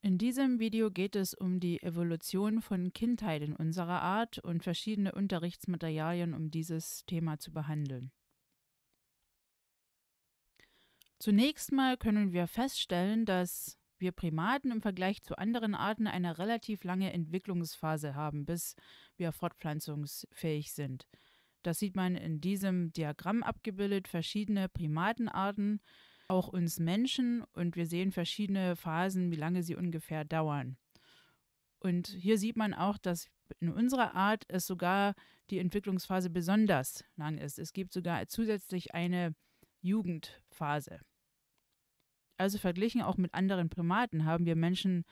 In diesem Video geht es um die Evolution von Kindheit in unserer Art und verschiedene Unterrichtsmaterialien, um dieses Thema zu behandeln. Zunächst mal können wir feststellen, dass wir Primaten im Vergleich zu anderen Arten eine relativ lange Entwicklungsphase haben, bis wir fortpflanzungsfähig sind. Das sieht man in diesem Diagramm abgebildet, verschiedene Primatenarten, auch uns Menschen und wir sehen verschiedene Phasen, wie lange sie ungefähr dauern. Und hier sieht man auch, dass in unserer Art es sogar die Entwicklungsphase besonders lang ist. Es gibt sogar zusätzlich eine Jugendphase. Also verglichen auch mit anderen Primaten haben wir Menschen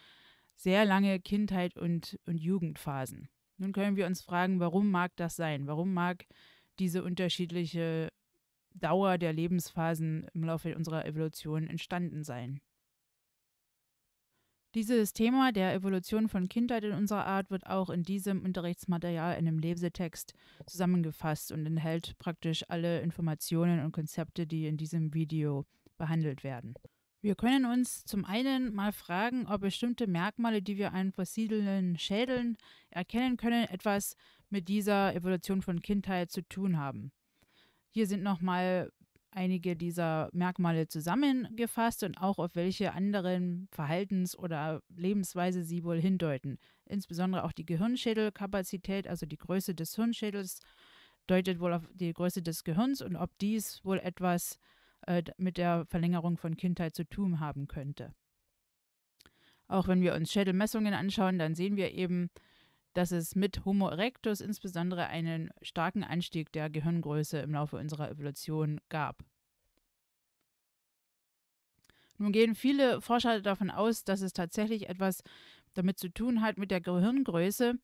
sehr lange Kindheit und, und Jugendphasen. Nun können wir uns fragen, warum mag das sein? Warum mag diese unterschiedliche Dauer der Lebensphasen im Laufe unserer Evolution entstanden sein? Dieses Thema der Evolution von Kindheit in unserer Art wird auch in diesem Unterrichtsmaterial, in einem Lesetext, zusammengefasst und enthält praktisch alle Informationen und Konzepte, die in diesem Video behandelt werden. Wir können uns zum einen mal fragen, ob bestimmte Merkmale, die wir an fossilen Schädeln erkennen können, etwas mit dieser Evolution von Kindheit zu tun haben. Hier sind nochmal einige dieser Merkmale zusammengefasst und auch auf welche anderen Verhaltens- oder Lebensweise sie wohl hindeuten. Insbesondere auch die Gehirnschädelkapazität, also die Größe des Hirnschädels, deutet wohl auf die Größe des Gehirns und ob dies wohl etwas äh, äh, mit der Verlängerung von Kindheit zu tun haben könnte. Auch wenn wir uns Schädelmessungen anschauen, dann sehen wir eben, dass es mit Homo erectus insbesondere einen starken Anstieg der Gehirngröße im Laufe unserer Evolution gab. Nun gehen viele Forscher davon aus, dass es tatsächlich etwas damit zu tun hat mit der Gehirngröße,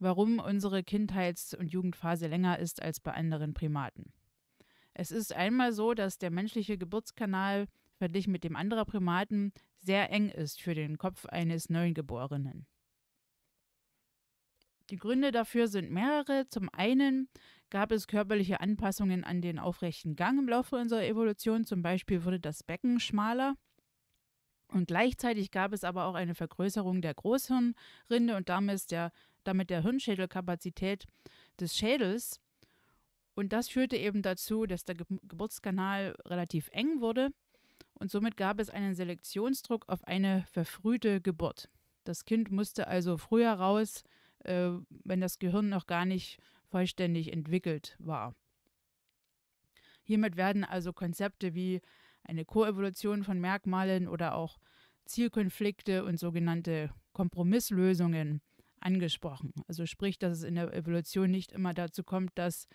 warum unsere Kindheits- und Jugendphase länger ist als bei anderen Primaten. Es ist einmal so, dass der menschliche Geburtskanal verglichen mit dem anderer Primaten sehr eng ist für den Kopf eines Neugeborenen. Die Gründe dafür sind mehrere. Zum einen gab es körperliche Anpassungen an den aufrechten Gang im Laufe unserer Evolution. Zum Beispiel wurde das Becken schmaler. Und gleichzeitig gab es aber auch eine Vergrößerung der Großhirnrinde und damit der, damit der Hirnschädelkapazität des Schädels. Und das führte eben dazu, dass der Geburtskanal relativ eng wurde und somit gab es einen Selektionsdruck auf eine verfrühte Geburt. Das Kind musste also früher raus, äh, wenn das Gehirn noch gar nicht vollständig entwickelt war. Hiermit werden also Konzepte wie eine Koevolution von Merkmalen oder auch Zielkonflikte und sogenannte Kompromisslösungen angesprochen. Also sprich, dass es in der Evolution nicht immer dazu kommt, dass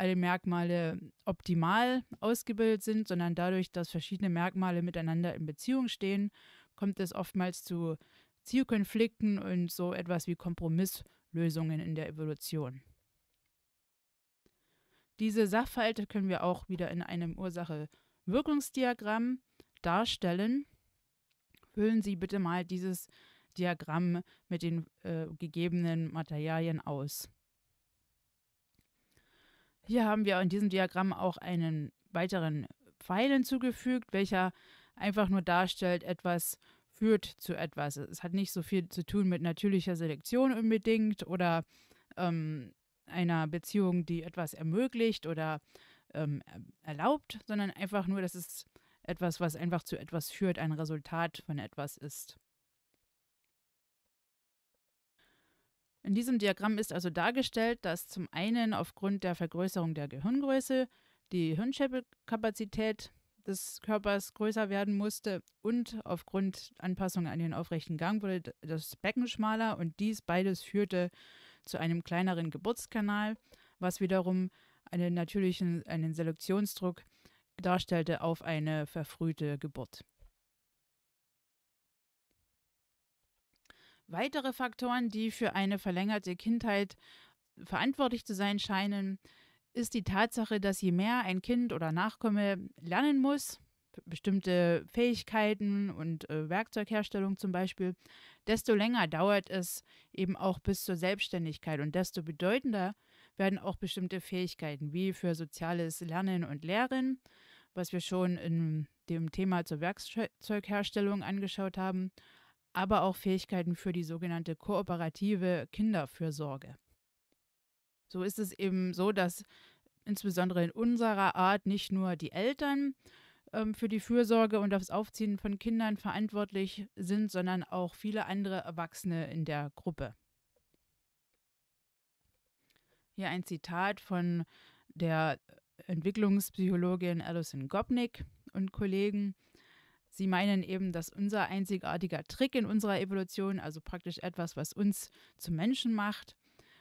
alle Merkmale optimal ausgebildet sind, sondern dadurch, dass verschiedene Merkmale miteinander in Beziehung stehen, kommt es oftmals zu Zielkonflikten und so etwas wie Kompromisslösungen in der Evolution. Diese Sachverhalte können wir auch wieder in einem Ursache-Wirkungsdiagramm darstellen. Füllen Sie bitte mal dieses Diagramm mit den äh, gegebenen Materialien aus. Hier haben wir in diesem Diagramm auch einen weiteren Pfeil hinzugefügt, welcher einfach nur darstellt, etwas führt zu etwas. Es hat nicht so viel zu tun mit natürlicher Selektion unbedingt oder ähm, einer Beziehung, die etwas ermöglicht oder ähm, erlaubt, sondern einfach nur, dass es etwas, was einfach zu etwas führt, ein Resultat von etwas ist. In diesem Diagramm ist also dargestellt, dass zum einen aufgrund der Vergrößerung der Gehirngröße die Hirnschädelkapazität des Körpers größer werden musste und aufgrund Anpassung an den aufrechten Gang wurde das Becken schmaler und dies beides führte zu einem kleineren Geburtskanal, was wiederum einen natürlichen einen Selektionsdruck darstellte auf eine verfrühte Geburt. Weitere Faktoren, die für eine verlängerte Kindheit verantwortlich zu sein scheinen, ist die Tatsache, dass je mehr ein Kind oder Nachkomme lernen muss, bestimmte Fähigkeiten und äh, Werkzeugherstellung zum Beispiel, desto länger dauert es eben auch bis zur Selbstständigkeit und desto bedeutender werden auch bestimmte Fähigkeiten wie für soziales Lernen und Lehren, was wir schon in dem Thema zur Werkzeugherstellung angeschaut haben, aber auch Fähigkeiten für die sogenannte kooperative Kinderfürsorge. So ist es eben so, dass insbesondere in unserer Art nicht nur die Eltern ähm, für die Fürsorge und das Aufziehen von Kindern verantwortlich sind, sondern auch viele andere Erwachsene in der Gruppe. Hier ein Zitat von der Entwicklungspsychologin Alison Gopnik und Kollegen. Sie meinen eben, dass unser einzigartiger Trick in unserer Evolution, also praktisch etwas, was uns zu Menschen macht,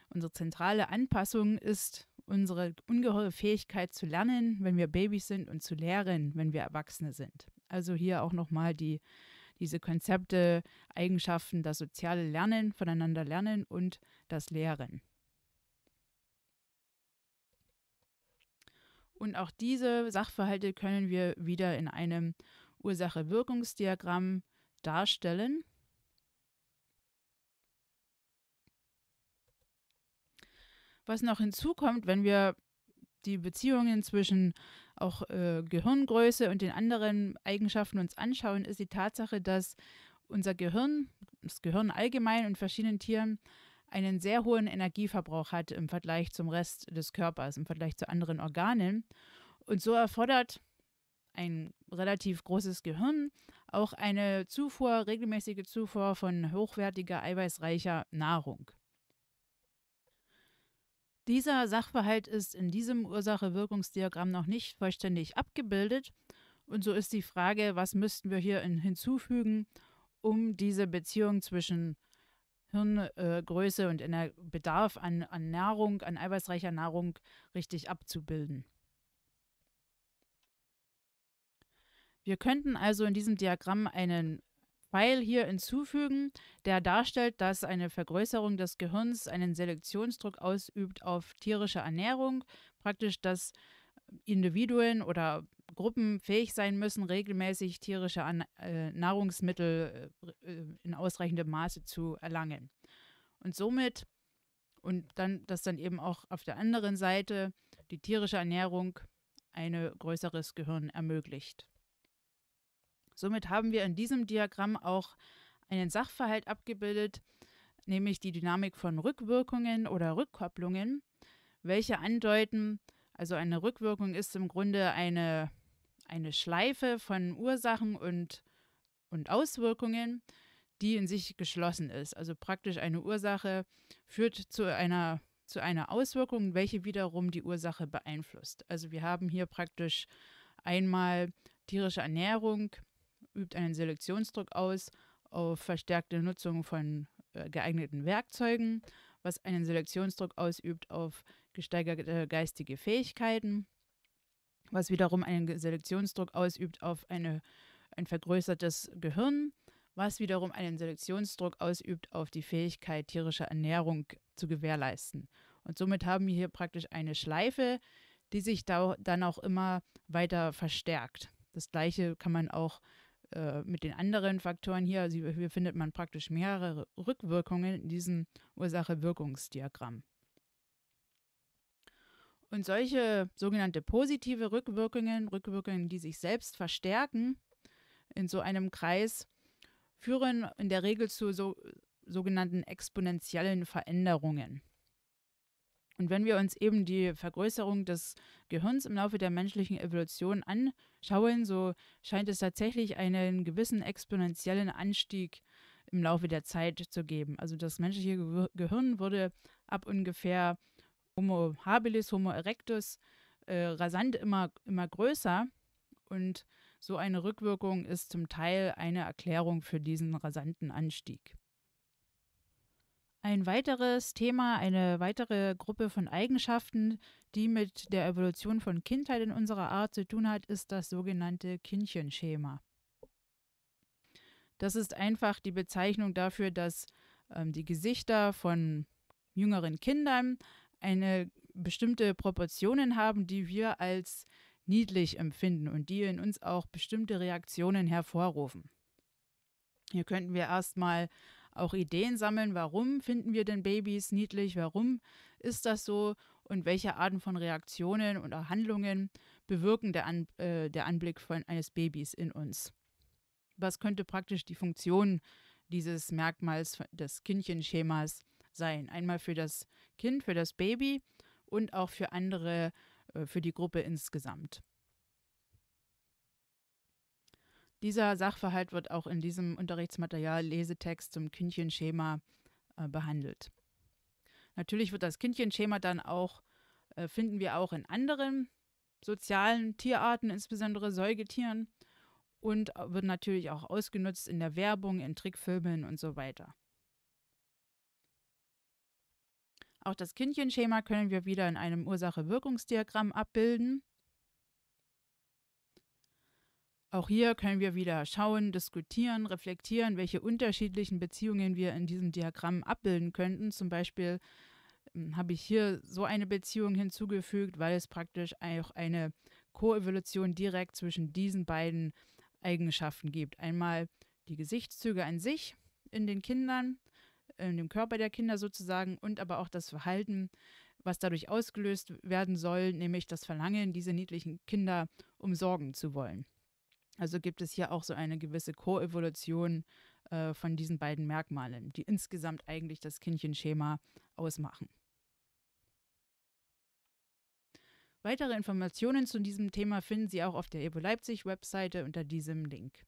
unsere zentrale Anpassung ist, unsere ungeheure Fähigkeit zu lernen, wenn wir Babys sind und zu lehren, wenn wir Erwachsene sind. Also hier auch nochmal die, diese Konzepte, Eigenschaften, das soziale Lernen, voneinander lernen und das Lehren. Und auch diese Sachverhalte können wir wieder in einem Ursache-Wirkungsdiagramm darstellen. Was noch hinzukommt, wenn wir die Beziehungen zwischen auch äh, Gehirngröße und den anderen Eigenschaften uns anschauen, ist die Tatsache, dass unser Gehirn, das Gehirn allgemein und verschiedenen Tieren, einen sehr hohen Energieverbrauch hat im Vergleich zum Rest des Körpers, im Vergleich zu anderen Organen. Und so erfordert ein relativ großes Gehirn, auch eine Zufuhr, regelmäßige Zufuhr von hochwertiger, eiweißreicher Nahrung. Dieser Sachverhalt ist in diesem Ursache-Wirkungsdiagramm noch nicht vollständig abgebildet und so ist die Frage, was müssten wir hier hinzufügen, um diese Beziehung zwischen Hirngröße äh, und Bedarf an, an Nahrung, an eiweißreicher Nahrung richtig abzubilden. Wir könnten also in diesem Diagramm einen Pfeil hier hinzufügen, der darstellt, dass eine Vergrößerung des Gehirns einen Selektionsdruck ausübt auf tierische Ernährung. Praktisch, dass Individuen oder Gruppen fähig sein müssen, regelmäßig tierische An äh, Nahrungsmittel äh, äh in ausreichendem Maße zu erlangen. Und somit, und dann, dass dann eben auch auf der anderen Seite die tierische Ernährung ein größeres Gehirn ermöglicht. Somit haben wir in diesem Diagramm auch einen Sachverhalt abgebildet, nämlich die Dynamik von Rückwirkungen oder Rückkopplungen, welche andeuten, also eine Rückwirkung ist im Grunde eine, eine Schleife von Ursachen und, und Auswirkungen, die in sich geschlossen ist. Also praktisch eine Ursache führt zu einer, zu einer Auswirkung, welche wiederum die Ursache beeinflusst. Also wir haben hier praktisch einmal tierische Ernährung, übt einen Selektionsdruck aus auf verstärkte Nutzung von äh, geeigneten Werkzeugen, was einen Selektionsdruck ausübt auf gesteigerte äh, geistige Fähigkeiten, was wiederum einen Selektionsdruck ausübt auf eine, ein vergrößertes Gehirn, was wiederum einen Selektionsdruck ausübt auf die Fähigkeit, tierische Ernährung zu gewährleisten. Und somit haben wir hier praktisch eine Schleife, die sich da, dann auch immer weiter verstärkt. Das gleiche kann man auch äh, mit den anderen Faktoren hier, also hier findet man praktisch mehrere Rückwirkungen in diesem Ursache-Wirkungsdiagramm. Und solche sogenannte positive Rückwirkungen, Rückwirkungen, die sich selbst verstärken in so einem Kreis, führen in der Regel zu so, sogenannten exponentiellen Veränderungen. Und wenn wir uns eben die Vergrößerung des Gehirns im Laufe der menschlichen Evolution anschauen, so scheint es tatsächlich einen gewissen exponentiellen Anstieg im Laufe der Zeit zu geben. Also das menschliche Gehirn wurde ab ungefähr Homo habilis, Homo erectus äh, rasant immer, immer größer. Und so eine Rückwirkung ist zum Teil eine Erklärung für diesen rasanten Anstieg. Ein weiteres Thema, eine weitere Gruppe von Eigenschaften, die mit der Evolution von Kindheit in unserer Art zu tun hat, ist das sogenannte Kindchenschema. Das ist einfach die Bezeichnung dafür, dass ähm, die Gesichter von jüngeren Kindern eine bestimmte Proportionen haben, die wir als niedlich empfinden und die in uns auch bestimmte Reaktionen hervorrufen. Hier könnten wir erstmal auch Ideen sammeln, warum finden wir denn Babys niedlich, warum ist das so und welche Arten von Reaktionen oder Handlungen bewirken der, An äh, der Anblick von eines Babys in uns. Was könnte praktisch die Funktion dieses Merkmals des Kindchenschemas sein? Einmal für das Kind, für das Baby und auch für andere, äh, für die Gruppe insgesamt. Dieser Sachverhalt wird auch in diesem Unterrichtsmaterial Lesetext zum Kindchenschema äh, behandelt. Natürlich wird das Kindchenschema dann auch, äh, finden wir auch in anderen sozialen Tierarten, insbesondere Säugetieren, und wird natürlich auch ausgenutzt in der Werbung, in Trickfilmen und so weiter. Auch das Kindchenschema können wir wieder in einem Ursache-Wirkungsdiagramm abbilden. Auch hier können wir wieder schauen, diskutieren, reflektieren, welche unterschiedlichen Beziehungen wir in diesem Diagramm abbilden könnten. Zum Beispiel ähm, habe ich hier so eine Beziehung hinzugefügt, weil es praktisch auch eine Koevolution direkt zwischen diesen beiden Eigenschaften gibt. Einmal die Gesichtszüge an sich in den Kindern, in dem Körper der Kinder sozusagen und aber auch das Verhalten, was dadurch ausgelöst werden soll, nämlich das Verlangen, diese niedlichen Kinder umsorgen zu wollen. Also gibt es hier auch so eine gewisse Koevolution äh, von diesen beiden Merkmalen, die insgesamt eigentlich das Kindchenschema ausmachen. Weitere Informationen zu diesem Thema finden Sie auch auf der EBO Leipzig-Webseite unter diesem Link.